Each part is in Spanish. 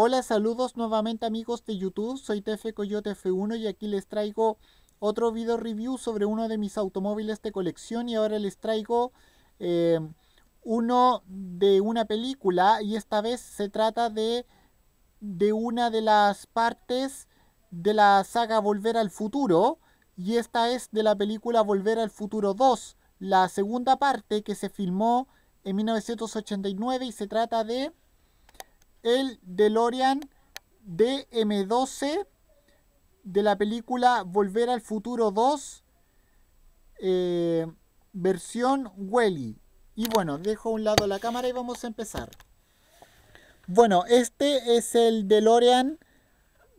Hola, saludos nuevamente amigos de YouTube, soy TF Coyote F1 y aquí les traigo otro video review sobre uno de mis automóviles de colección y ahora les traigo em, uno de una película y esta vez se trata de, de una de las partes de la saga Volver al Futuro y esta es de la película Volver al Futuro 2, la segunda parte que se filmó en 1989 y se trata de el DeLorean DM12 de la película Volver al Futuro 2, eh, versión Welly. Y bueno, dejo a un lado la cámara y vamos a empezar. Bueno, este es el DeLorean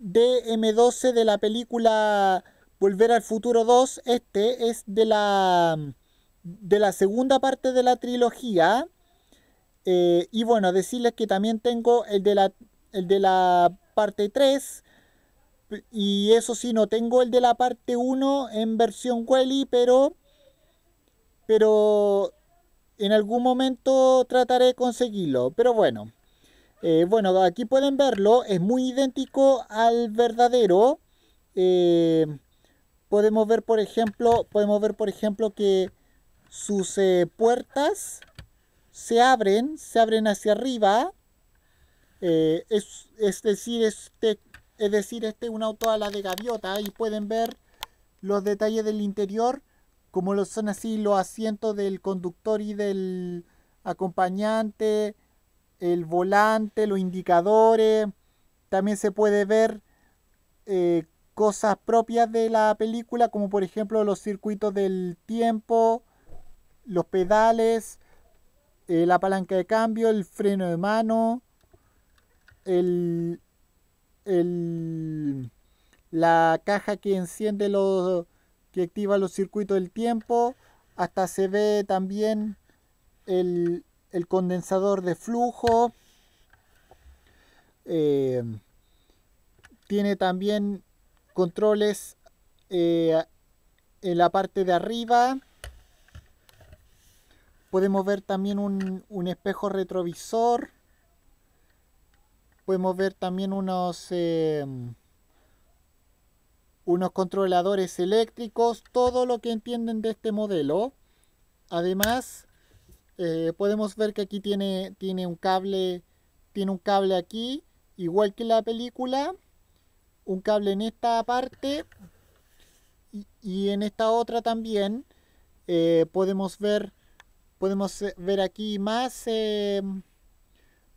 DM12 de la película Volver al Futuro 2. Este es de la, de la segunda parte de la trilogía. Eh, y bueno, decirles que también tengo el de la, el de la parte 3. Y eso sí, no tengo el de la parte 1 en versión welly pero, pero en algún momento trataré de conseguirlo. Pero bueno, eh, bueno, aquí pueden verlo, es muy idéntico al verdadero. Eh, podemos ver, por ejemplo, podemos ver, por ejemplo, que sus puertas se abren, se abren hacia arriba, eh, es, decir, este, es decir, este un auto a la de gaviota y pueden ver los detalles del interior, como lo son así los asientos del conductor y del acompañante, el volante, los indicadores, también se puede ver eh, cosas propias de la película, como por ejemplo los circuitos del tiempo, los pedales, eh, la palanca de cambio, el freno de mano, el, la caja que enciende los, que activa los circuitos del tiempo, hasta se ve también el, condensador de flujo. Eh, tiene también controles eh, en la parte de arriba Podemos ver también un, espejo retrovisor. Podemos ver también unos, em, unos controladores eléctricos, todo lo que entienden de este modelo. Además, eh, podemos ver que aquí tiene, tiene un cable, tiene un cable aquí, igual que la película, un cable en esta parte y, en esta otra también. Eh, podemos ver Podemos eh, ver aquí más, em,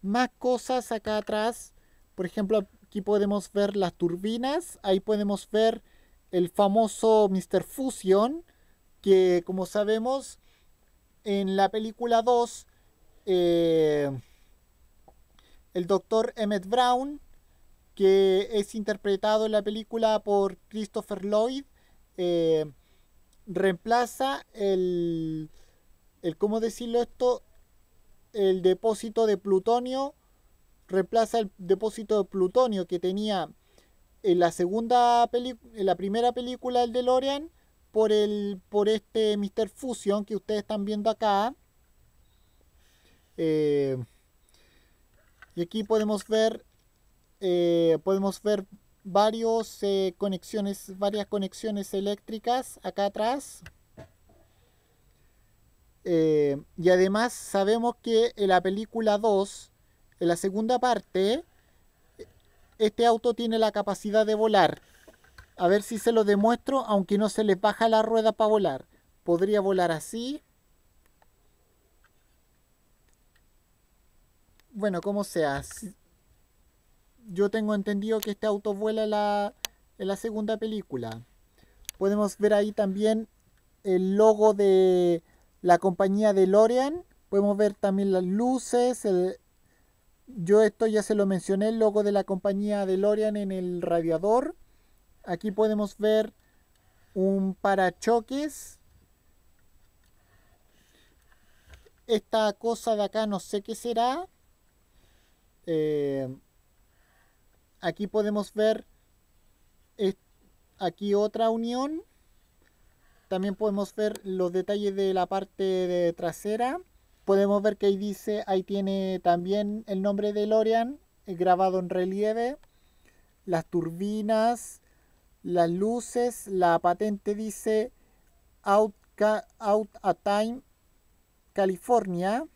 más cosas acá atrás. Por ejemplo, aquí podemos ver las turbinas. Ahí podemos ver el famoso Mr. Fusion, que como sabemos en la película 2, eh, el doctor Emmett Brown, que es interpretado en la película por Christopher Lloyd, eh, reemplaza el el cómo decirlo esto, el depósito de plutonio reemplaza el depósito de plutonio que tenía en la segunda en la primera película de DeLorean por el por este Mr. Fusion que ustedes están viendo acá. Eh, y aquí podemos ver eh, podemos ver varios eh, conexiones, varias conexiones eléctricas acá atrás. Eh, y además sabemos que en la película 2, en la segunda parte, este auto tiene la capacidad de volar. A ver si se lo demuestro, aunque no se les baja la rueda para volar. Podría volar así. Bueno, como sea. Yo tengo entendido que este auto vuela la, en la segunda película. Podemos ver ahí también el logo de, la compañía de Lorean. Podemos ver también las luces. yo esto ya se lo mencioné, el logo de la compañía de Lorian en el radiador. Aquí podemos ver un parachoques. Esta cosa de acá no sé qué será. Eh, aquí podemos ver aquí otra unión también podemos ver los detalles de la parte de trasera. Podemos ver que ahí dice, ahí tiene también el nombre de Lorian eh, grabado en relieve. Las turbinas, las luces, la patente dice Out, out a Time, California.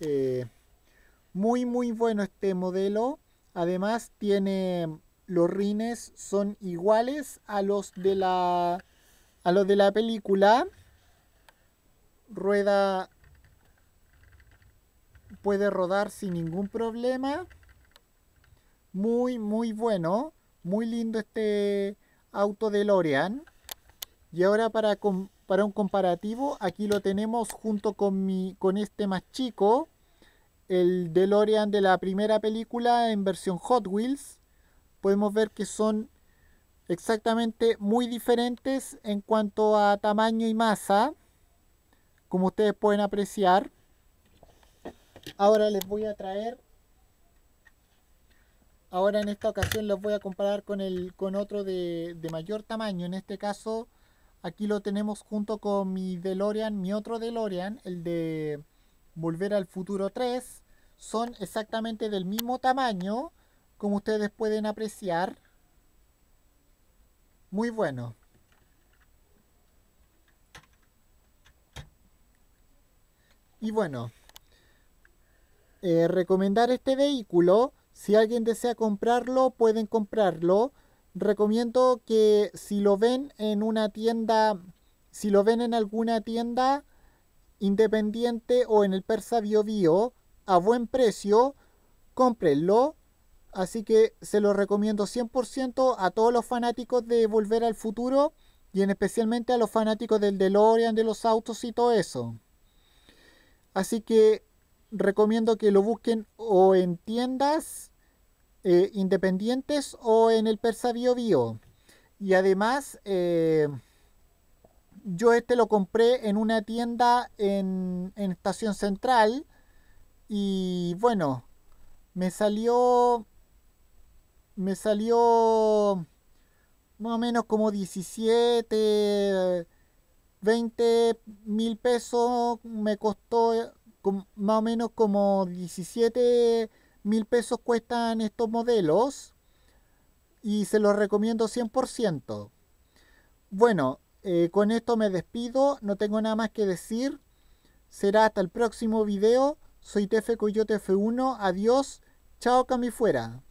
Eh, muy muy bueno este modelo. Además tiene los rines son iguales a los de la a lo de la película, rueda puede rodar sin ningún problema. Muy, muy bueno. Muy lindo este auto de Lorean. Y ahora para, un comparativo, aquí lo tenemos junto con, mi, con este más chico. El DeLorean de la primera película en versión Hot Wheels. Podemos ver que son exactamente muy diferentes en cuanto a tamaño y masa, como ustedes pueden apreciar. Ahora les voy a traer, ahora en esta ocasión los voy a comparar con, el, con otro de, de mayor tamaño, en este caso aquí lo tenemos junto con mi DeLorean, mi otro DeLorean, el de Volver al Futuro 3, son exactamente del mismo tamaño, como ustedes pueden apreciar. Muy bueno. Y bueno, eh, recomendar este vehículo. Si alguien desea comprarlo, pueden comprarlo. Recomiendo que si lo ven en una tienda, si lo ven en alguna tienda independiente o en el Persa Bio Bio, a buen precio, cómprenlo Así que se lo recomiendo 100% a todos los fanáticos de Volver al Futuro y en especialmente a los fanáticos del DeLorean, de los autos y todo eso. Así que recomiendo que lo busquen o en tiendas eh, independientes o en el Persa Bio Bio. Y además, eh, yo este lo compré en una tienda en, en Estación Central y bueno, me salió me salió más o menos como 17, 20 mil pesos, me costó eh, más o menos como 17 mil pesos cuestan estos modelos y se los recomiendo 100%. Bueno, eh, con esto me despido, no tengo nada más que decir. Será hasta el próximo video. Soy Tefe Coyote F1, adiós, chao Cami fuera.